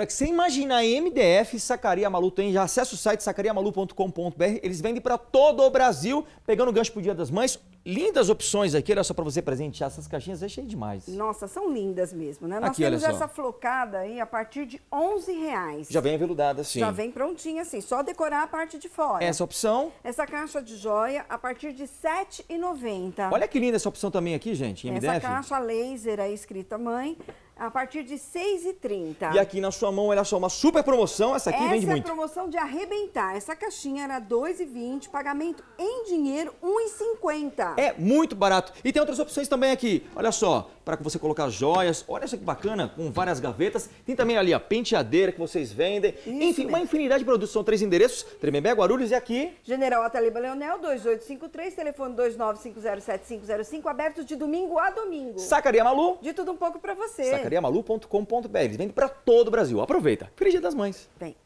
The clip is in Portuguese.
Olha, que você imagina a MDF Sacaria Malu tem, já acessa o site sacariamalu.com.br, eles vendem para todo o Brasil, pegando o gancho pro Dia das Mães. Lindas opções aqui, olha só para você presentear essas caixinhas, é cheio demais. Nossa, são lindas mesmo, né? Nós aqui, temos essa flocada aí a partir de 11 reais. Já vem aveludada, sim. Já vem prontinha, assim, só decorar a parte de fora. Essa opção? Essa caixa de joia a partir de R$ 7,90. Olha que linda essa opção também aqui, gente, MDF. Essa caixa laser aí escrita mãe, a partir de 6,30. E aqui na sua mão, olha só, uma super promoção. Essa aqui Essa vende é muito. Essa promoção de arrebentar. Essa caixinha era 2,20, pagamento em dinheiro 1,50. É muito barato. E tem outras opções também aqui. Olha só, para você colocar joias. Olha só que bacana, com várias gavetas. Tem também ali a penteadeira que vocês vendem. Isso Enfim, mesmo. uma infinidade de produtos. São três endereços. Tremembé, Guarulhos e aqui... General Ataliba Leonel, 2853, telefone 29507505, aberto de domingo a domingo. Sacaria Malu. De tudo um pouco para você. Sacaria merceariamalu.com.br. Vende para todo o Brasil. Aproveita. Feliz Dia das Mães. Bem.